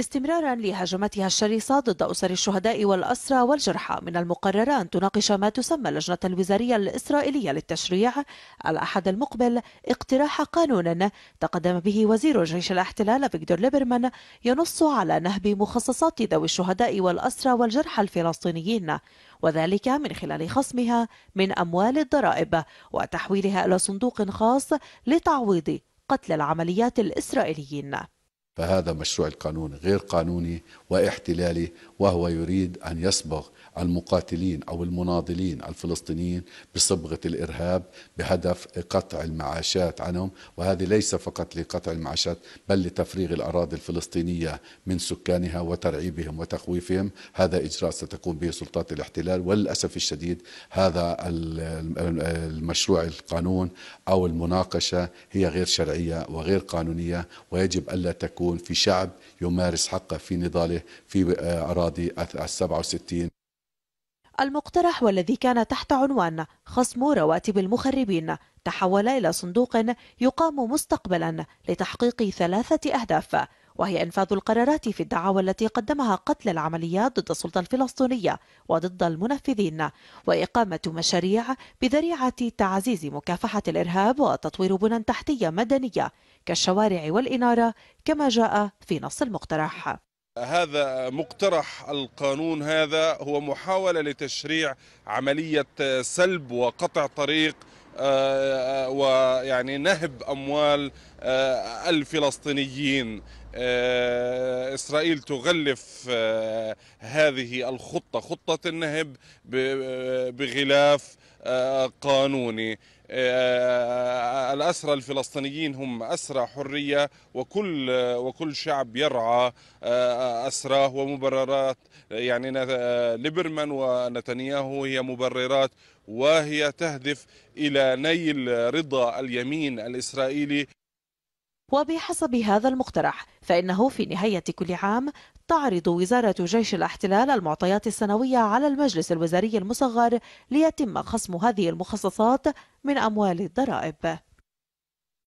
استمرارا لهجمتها الشرسة ضد أسر الشهداء والأسرى والجرحى من المقرر أن تناقش ما تسمى اللجنة الوزارية الإسرائيلية للتشريع الأحد المقبل اقتراح قانون تقدم به وزير جيش الاحتلال فيكتور ليبرمان ينص على نهب مخصصات ذوي الشهداء والأسرى والجرحى الفلسطينيين وذلك من خلال خصمها من أموال الضرائب وتحويلها إلى صندوق خاص لتعويض قتل العمليات الإسرائيليين فهذا مشروع القانون غير قانوني واحتلالي وهو يريد أن يصبغ المقاتلين أو المناضلين الفلسطينيين بصبغة الإرهاب بهدف قطع المعاشات عنهم وهذه ليس فقط لقطع المعاشات بل لتفريغ الأراضي الفلسطينية من سكانها وترعيبهم وتخويفهم هذا إجراء ستقوم به سلطات الاحتلال وللأسف الشديد هذا المشروع القانون أو المناقشة هي غير شرعية وغير قانونية ويجب ألا تكون يكون في شعب يمارس حقه في نضاله في آه، أراضي السبعة وستين المقترح والذي كان تحت عنوان خصم رواتب المخربين تحول إلى صندوق يقام مستقبلا لتحقيق ثلاثة أهداف وهي إنفاذ القرارات في الدعاوى التي قدمها قتل العمليات ضد السلطة الفلسطينية وضد المنفذين وإقامة مشاريع بذريعة تعزيز مكافحة الإرهاب وتطوير بنى تحتية مدنية كالشوارع والإنارة كما جاء في نص المقترح هذا مقترح القانون هذا هو محاولة لتشريع عملية سلب وقطع طريق آه، آه، ويعني نهب اموال آه، الفلسطينيين اسرائيل تغلف هذه الخطه خطه النهب بغلاف قانوني الأسرى الفلسطينيين هم أسرى حرية وكل وكل شعب يرعى آه، أسراه ومبررات يعني آه، ليبرمان ونتنياهو هي مبررات وهي تهدف إلى نيل رضا اليمين الإسرائيلي وبحسب هذا المقترح فإنه في نهاية كل عام تعرض وزارة جيش الاحتلال المعطيات السنوية على المجلس الوزاري المصغر ليتم خصم هذه المخصصات من أموال الضرائب